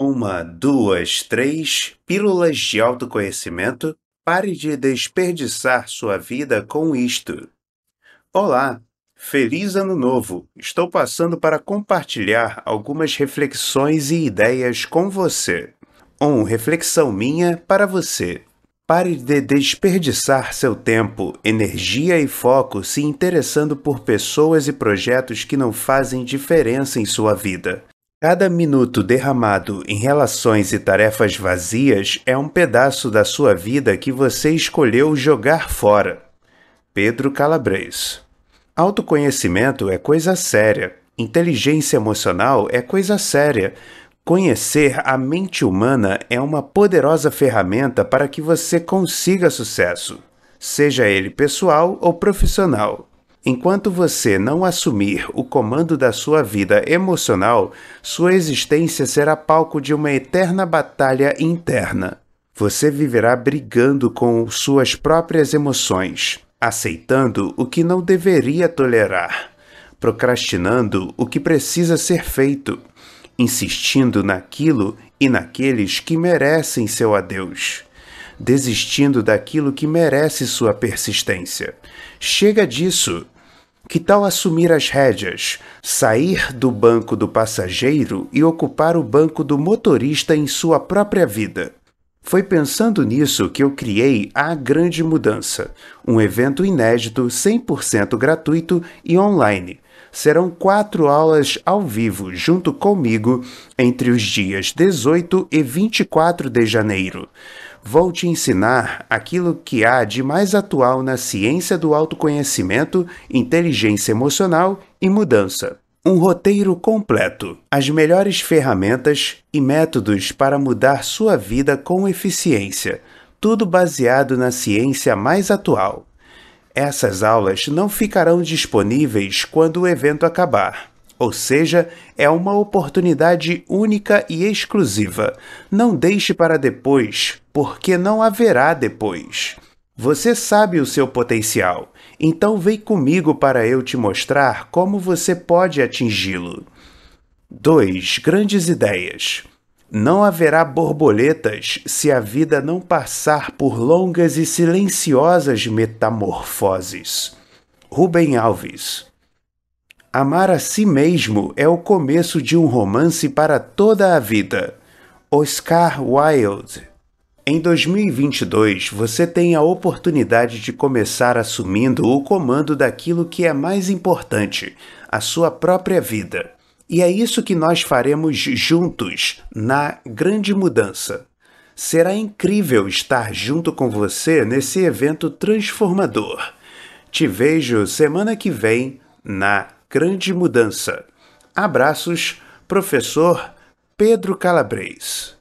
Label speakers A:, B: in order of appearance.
A: Uma, duas, três pílulas de autoconhecimento. Pare de desperdiçar sua vida com isto. Olá, feliz ano novo! Estou passando para compartilhar algumas reflexões e ideias com você. Um, reflexão minha para você. Pare de desperdiçar seu tempo, energia e foco se interessando por pessoas e projetos que não fazem diferença em sua vida. Cada minuto derramado em relações e tarefas vazias é um pedaço da sua vida que você escolheu jogar fora. Pedro Calabres. Autoconhecimento é coisa séria. Inteligência emocional é coisa séria. Conhecer a mente humana é uma poderosa ferramenta para que você consiga sucesso, seja ele pessoal ou profissional. Enquanto você não assumir o comando da sua vida emocional, sua existência será palco de uma eterna batalha interna. Você viverá brigando com suas próprias emoções, aceitando o que não deveria tolerar, procrastinando o que precisa ser feito, insistindo naquilo e naqueles que merecem seu adeus desistindo daquilo que merece sua persistência. Chega disso! Que tal assumir as rédeas, sair do banco do passageiro e ocupar o banco do motorista em sua própria vida? Foi pensando nisso que eu criei a Grande Mudança, um evento inédito 100% gratuito e online. Serão quatro aulas ao vivo junto comigo entre os dias 18 e 24 de janeiro vou te ensinar aquilo que há de mais atual na ciência do autoconhecimento, inteligência emocional e mudança. Um roteiro completo, as melhores ferramentas e métodos para mudar sua vida com eficiência, tudo baseado na ciência mais atual. Essas aulas não ficarão disponíveis quando o evento acabar, ou seja, é uma oportunidade única e exclusiva. Não deixe para depois, porque não haverá depois. Você sabe o seu potencial, então vem comigo para eu te mostrar como você pode atingi-lo. 2. Grandes ideias. Não haverá borboletas se a vida não passar por longas e silenciosas metamorfoses. Rubem Alves. Amar a si mesmo é o começo de um romance para toda a vida. Oscar Wilde. Em 2022, você tem a oportunidade de começar assumindo o comando daquilo que é mais importante, a sua própria vida. E é isso que nós faremos juntos na Grande Mudança. Será incrível estar junto com você nesse evento transformador. Te vejo semana que vem na Grande Mudança. Abraços, professor Pedro Calabres.